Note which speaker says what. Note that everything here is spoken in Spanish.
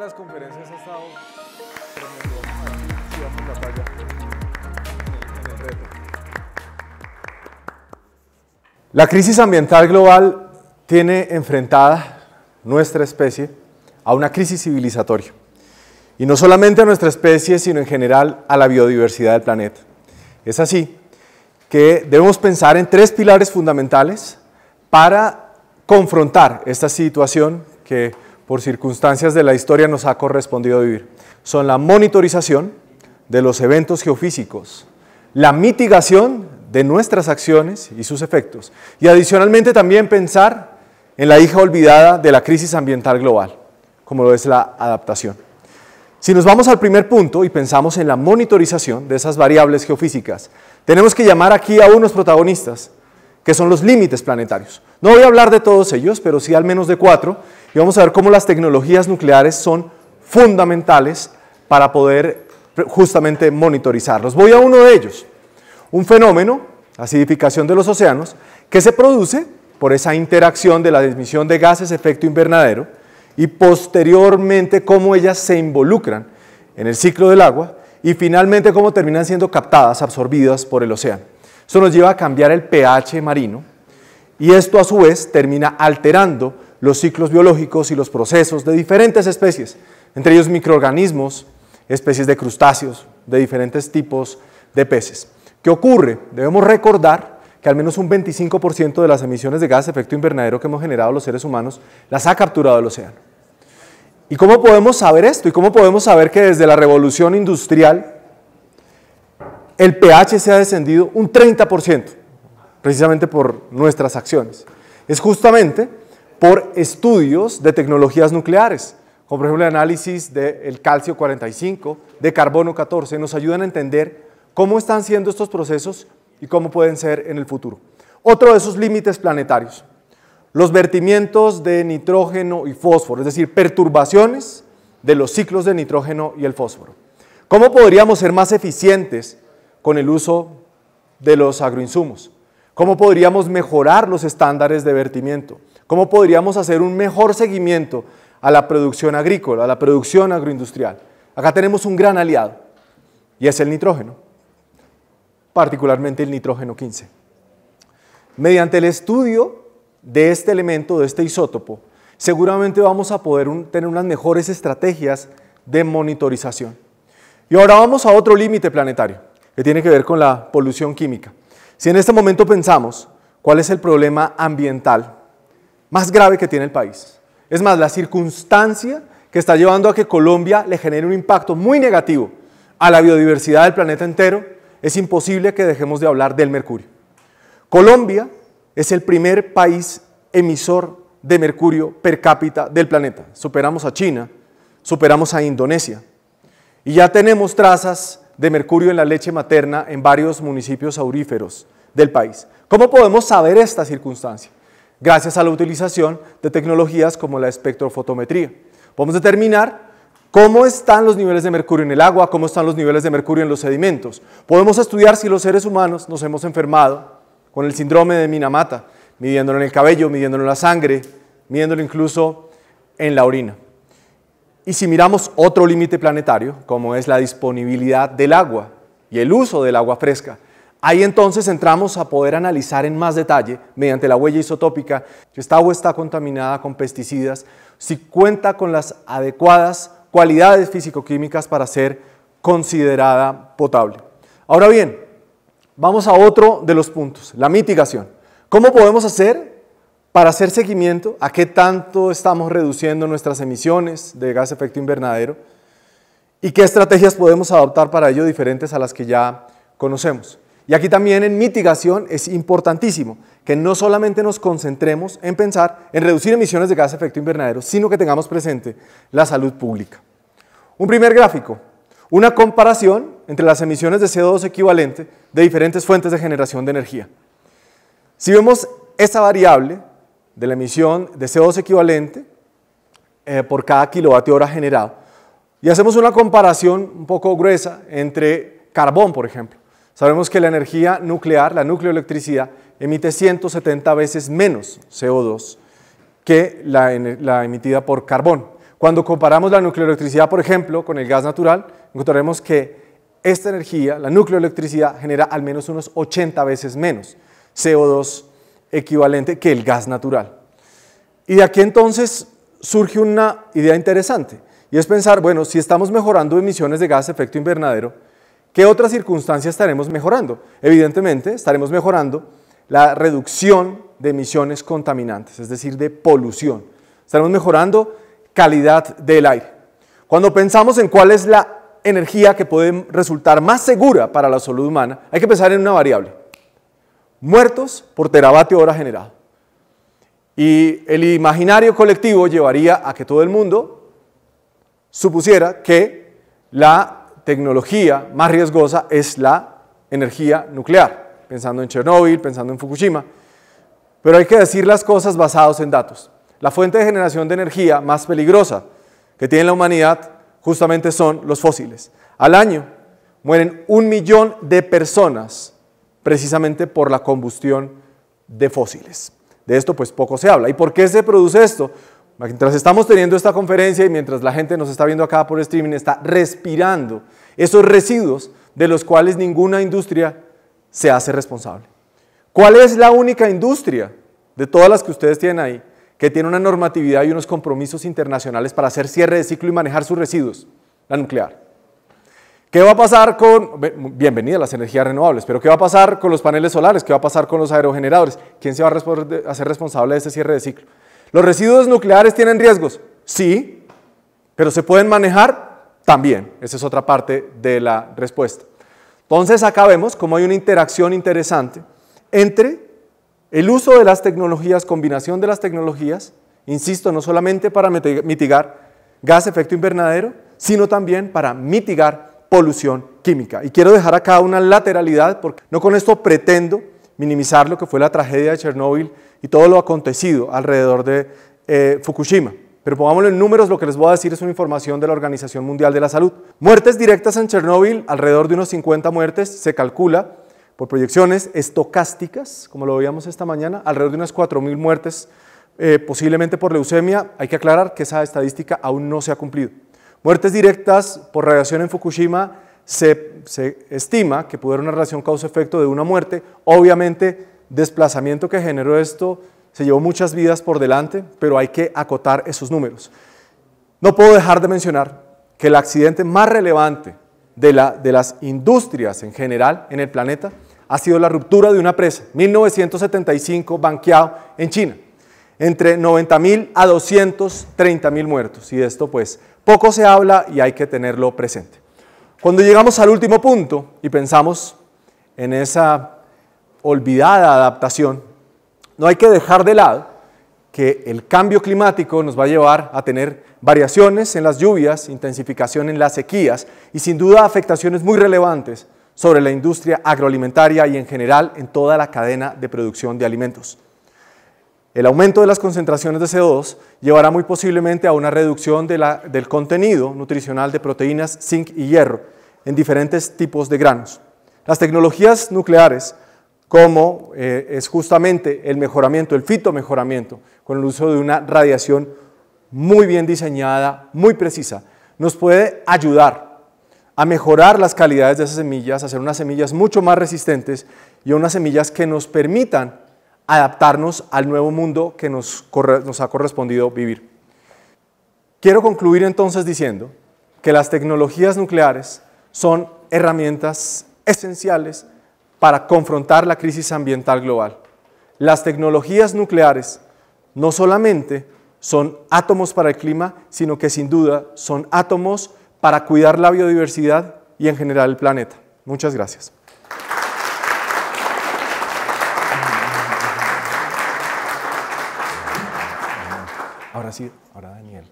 Speaker 1: las conferencias la La crisis ambiental global tiene enfrentada nuestra especie a una crisis civilizatoria. Y no solamente a nuestra especie, sino en general a la biodiversidad del planeta. Es así que debemos pensar en tres pilares fundamentales para confrontar esta situación que por circunstancias de la historia nos ha correspondido vivir. Son la monitorización de los eventos geofísicos, la mitigación de nuestras acciones y sus efectos, y adicionalmente también pensar en la hija olvidada de la crisis ambiental global, como lo es la adaptación. Si nos vamos al primer punto y pensamos en la monitorización de esas variables geofísicas, tenemos que llamar aquí a unos protagonistas, que son los límites planetarios. No voy a hablar de todos ellos, pero sí al menos de cuatro, y vamos a ver cómo las tecnologías nucleares son fundamentales para poder justamente monitorizarlos. Voy a uno de ellos, un fenómeno, acidificación de los océanos, que se produce por esa interacción de la emisión de gases efecto invernadero y posteriormente cómo ellas se involucran en el ciclo del agua y finalmente cómo terminan siendo captadas, absorbidas por el océano. Eso nos lleva a cambiar el pH marino y esto a su vez termina alterando los ciclos biológicos y los procesos de diferentes especies, entre ellos microorganismos, especies de crustáceos, de diferentes tipos de peces. ¿Qué ocurre? Debemos recordar que al menos un 25% de las emisiones de gas de efecto invernadero que hemos generado los seres humanos las ha capturado el océano. ¿Y cómo podemos saber esto? ¿Y cómo podemos saber que desde la revolución industrial el pH se ha descendido un 30%, precisamente por nuestras acciones? Es justamente por estudios de tecnologías nucleares, como por ejemplo el análisis del calcio 45, de carbono 14, nos ayudan a entender cómo están siendo estos procesos y cómo pueden ser en el futuro. Otro de esos límites planetarios, los vertimientos de nitrógeno y fósforo, es decir, perturbaciones de los ciclos de nitrógeno y el fósforo. ¿Cómo podríamos ser más eficientes con el uso de los agroinsumos? ¿Cómo podríamos mejorar los estándares de vertimiento? ¿Cómo podríamos hacer un mejor seguimiento a la producción agrícola, a la producción agroindustrial? Acá tenemos un gran aliado y es el nitrógeno, particularmente el nitrógeno 15. Mediante el estudio de este elemento, de este isótopo, seguramente vamos a poder tener unas mejores estrategias de monitorización. Y ahora vamos a otro límite planetario, que tiene que ver con la polución química. Si en este momento pensamos cuál es el problema ambiental más grave que tiene el país. Es más, la circunstancia que está llevando a que Colombia le genere un impacto muy negativo a la biodiversidad del planeta entero, es imposible que dejemos de hablar del mercurio. Colombia es el primer país emisor de mercurio per cápita del planeta. Superamos a China, superamos a Indonesia. Y ya tenemos trazas de mercurio en la leche materna en varios municipios auríferos del país. ¿Cómo podemos saber esta circunstancia? gracias a la utilización de tecnologías como la espectrofotometría. Podemos determinar cómo están los niveles de mercurio en el agua, cómo están los niveles de mercurio en los sedimentos. Podemos estudiar si los seres humanos nos hemos enfermado con el síndrome de Minamata, midiéndolo en el cabello, midiéndolo en la sangre, midiéndolo incluso en la orina. Y si miramos otro límite planetario, como es la disponibilidad del agua y el uso del agua fresca, Ahí entonces entramos a poder analizar en más detalle, mediante la huella isotópica, si esta agua está contaminada con pesticidas, si cuenta con las adecuadas cualidades físico-químicas para ser considerada potable. Ahora bien, vamos a otro de los puntos, la mitigación. ¿Cómo podemos hacer para hacer seguimiento a qué tanto estamos reduciendo nuestras emisiones de gas efecto invernadero y qué estrategias podemos adoptar para ello diferentes a las que ya conocemos? Y aquí también en mitigación es importantísimo que no solamente nos concentremos en pensar en reducir emisiones de gas de efecto invernadero, sino que tengamos presente la salud pública. Un primer gráfico, una comparación entre las emisiones de CO2 equivalente de diferentes fuentes de generación de energía. Si vemos esta variable de la emisión de CO2 equivalente eh, por cada kilovatio hora generado y hacemos una comparación un poco gruesa entre carbón, por ejemplo, Sabemos que la energía nuclear, la nucleoelectricidad, emite 170 veces menos CO2 que la, emitida por carbón. Cuando comparamos la nucleoelectricidad, por ejemplo, con el gas natural, encontraremos que esta energía, la nucleoelectricidad, genera al menos unos 80 veces menos CO2 equivalente que el gas natural. Y de aquí entonces surge una idea interesante, y es pensar, bueno, si estamos mejorando emisiones de gas efecto invernadero, ¿Qué otras circunstancias estaremos mejorando? Evidentemente, estaremos mejorando la reducción de emisiones contaminantes, es decir, de polución. Estaremos mejorando calidad del aire. Cuando pensamos en cuál es la energía que puede resultar más segura para la salud humana, hay que pensar en una variable. Muertos por teravatio hora generado. Y el imaginario colectivo llevaría a que todo el mundo supusiera que la tecnología más riesgosa es la energía nuclear, pensando en Chernóbil, pensando en Fukushima. Pero hay que decir las cosas basados en datos. La fuente de generación de energía más peligrosa que tiene la humanidad justamente son los fósiles. Al año mueren un millón de personas precisamente por la combustión de fósiles. De esto pues poco se habla. ¿Y por qué se produce esto? Mientras estamos teniendo esta conferencia y mientras la gente nos está viendo acá por streaming, está respirando esos residuos de los cuales ninguna industria se hace responsable. ¿Cuál es la única industria de todas las que ustedes tienen ahí que tiene una normatividad y unos compromisos internacionales para hacer cierre de ciclo y manejar sus residuos? La nuclear. ¿Qué va a pasar con, bienvenida a las energías renovables, pero qué va a pasar con los paneles solares? ¿Qué va a pasar con los aerogeneradores? ¿Quién se va a hacer responsable de ese cierre de ciclo? ¿Los residuos nucleares tienen riesgos? Sí, pero ¿se pueden manejar? También. Esa es otra parte de la respuesta. Entonces acá vemos cómo hay una interacción interesante entre el uso de las tecnologías, combinación de las tecnologías, insisto, no solamente para mitigar gas efecto invernadero, sino también para mitigar polución química. Y quiero dejar acá una lateralidad porque no con esto pretendo minimizar lo que fue la tragedia de Chernóbil y todo lo acontecido alrededor de eh, Fukushima. Pero pongámoslo en números, lo que les voy a decir es una información de la Organización Mundial de la Salud. Muertes directas en Chernóbil, alrededor de unos 50 muertes, se calcula por proyecciones estocásticas, como lo veíamos esta mañana, alrededor de unas 4.000 muertes, eh, posiblemente por leucemia. Hay que aclarar que esa estadística aún no se ha cumplido. Muertes directas por radiación en Fukushima, se, estima que pudo una relación causa-efecto de una muerte. Obviamente, desplazamiento que generó esto se llevó muchas vidas por delante, pero hay que acotar esos números. No puedo dejar de mencionar que el accidente más relevante de, las industrias en general en el planeta ha sido la ruptura de una presa, 1975, banqueado en China. Entre 90.000 a 230.000 muertos. Y de esto pues poco se habla y hay que tenerlo presente. Cuando llegamos al último punto y pensamos en esa olvidada adaptación, no hay que dejar de lado que el cambio climático nos va a llevar a tener variaciones en las lluvias, intensificación en las sequías y sin duda afectaciones muy relevantes sobre la industria agroalimentaria y en general en toda la cadena de producción de alimentos. El aumento de las concentraciones de CO2 llevará muy posiblemente a una reducción del contenido nutricional de proteínas, zinc y hierro, en diferentes tipos de granos. Las tecnologías nucleares, como eh, es justamente el mejoramiento, el fitomejoramiento, con el uso de una radiación muy bien diseñada, muy precisa, nos puede ayudar a mejorar las calidades de esas semillas, a hacer unas semillas mucho más resistentes y unas semillas que nos permitan adaptarnos al nuevo mundo que nos ha correspondido vivir. Quiero concluir entonces diciendo que las tecnologías nucleares son herramientas esenciales para confrontar la crisis ambiental global. Las tecnologías nucleares no solamente son átomos para el clima, sino que sin duda son átomos para cuidar la biodiversidad y en general el planeta. Muchas gracias. Ahora sí, ahora Daniel.